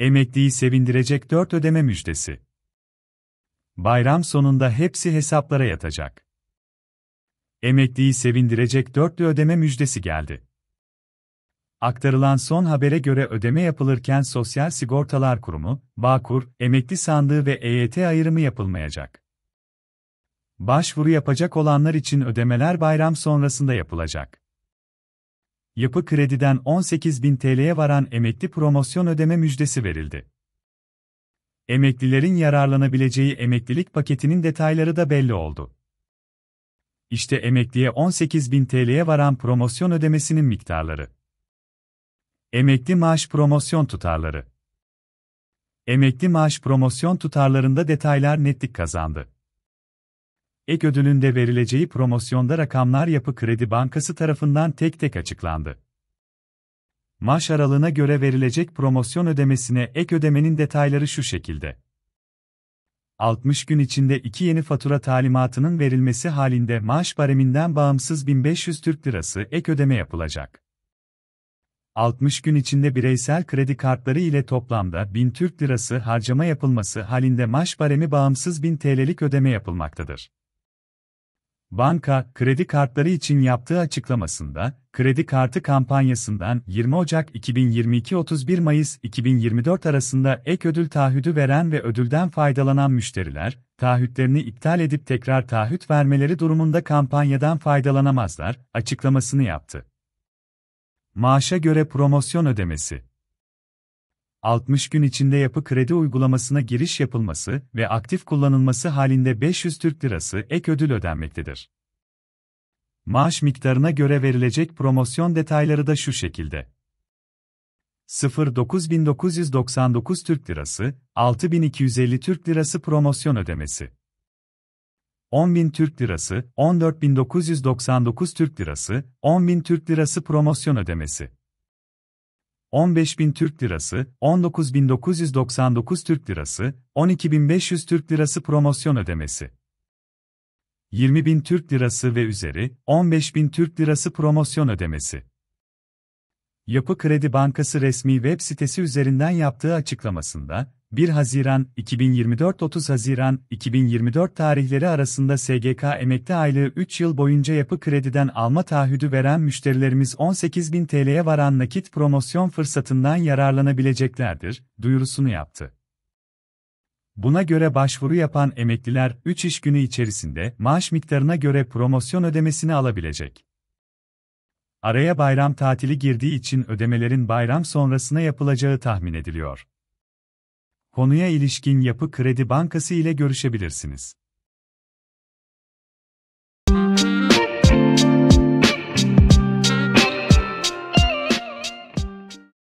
Emekliyi sevindirecek 4 ödeme müjdesi. Bayram sonunda hepsi hesaplara yatacak. Emekliyi sevindirecek dörtlü ödeme müjdesi geldi. Aktarılan son habere göre ödeme yapılırken Sosyal Sigortalar Kurumu, Bağkur, emekli sandığı ve EYT ayrımı yapılmayacak. Başvuru yapacak olanlar için ödemeler bayram sonrasında yapılacak. Yapı Kredi'den 18 bin TL'ye varan emekli promosyon ödeme müjdesi verildi. Emeklilerin yararlanabileceği emeklilik paketinin detayları da belli oldu. İşte emekliye 18 bin TL'ye varan promosyon ödemesinin miktarları. Emekli maaş promosyon tutarları. Emekli maaş promosyon tutarlarında detaylar netlik kazandı. Ek ödülünde verileceği promosyonda rakamlar Yapı Kredi Bankası tarafından tek tek açıklandı. Maaş aralığına göre verilecek promosyon ödemesine ek ödemenin detayları şu şekilde. 60 gün içinde iki yeni fatura talimatının verilmesi halinde maaş bareminden bağımsız 1500 Türk Lirası ek ödeme yapılacak. 60 gün içinde bireysel kredi kartları ile toplamda 1000 Türk Lirası harcama yapılması halinde maaş baremi bağımsız 1000 TL'lik ödeme yapılmaktadır. Banka, kredi kartları için yaptığı açıklamasında, kredi kartı kampanyasından 20 Ocak 2022-31 Mayıs 2024 arasında ek ödül taahhüdü veren ve ödülden faydalanan müşteriler, taahhütlerini iptal edip tekrar taahhüt vermeleri durumunda kampanyadan faydalanamazlar, açıklamasını yaptı. Maaşa göre promosyon ödemesi 60 gün içinde yapı kredi uygulamasına giriş yapılması ve aktif kullanılması halinde 500 Türk Lirası ek ödül ödenmektedir. Maaş miktarına göre verilecek promosyon detayları da şu şekilde. 0.9999 Türk Lirası, 6.250 Türk Lirası promosyon ödemesi. 10.000 Türk Lirası, 14.999 Türk Lirası, 10.000 Türk Lirası promosyon ödemesi. 15.000 Türk Lirası, 19.999 Türk Lirası, 12.500 Türk Lirası promosyon ödemesi. 20.000 Türk Lirası ve üzeri, 15.000 Türk Lirası promosyon ödemesi. Yapı Kredi Bankası resmi web sitesi üzerinden yaptığı açıklamasında, 1 Haziran 2024-30 Haziran 2024 tarihleri arasında SGK emekli aylığı 3 yıl boyunca yapı krediden alma taahhüdü veren müşterilerimiz 18.000 TL'ye varan nakit promosyon fırsatından yararlanabileceklerdir, duyurusunu yaptı. Buna göre başvuru yapan emekliler 3 iş günü içerisinde maaş miktarına göre promosyon ödemesini alabilecek. Araya bayram tatili girdiği için ödemelerin bayram sonrasına yapılacağı tahmin ediliyor. Konuya ilişkin Yapı Kredi Bankası ile görüşebilirsiniz.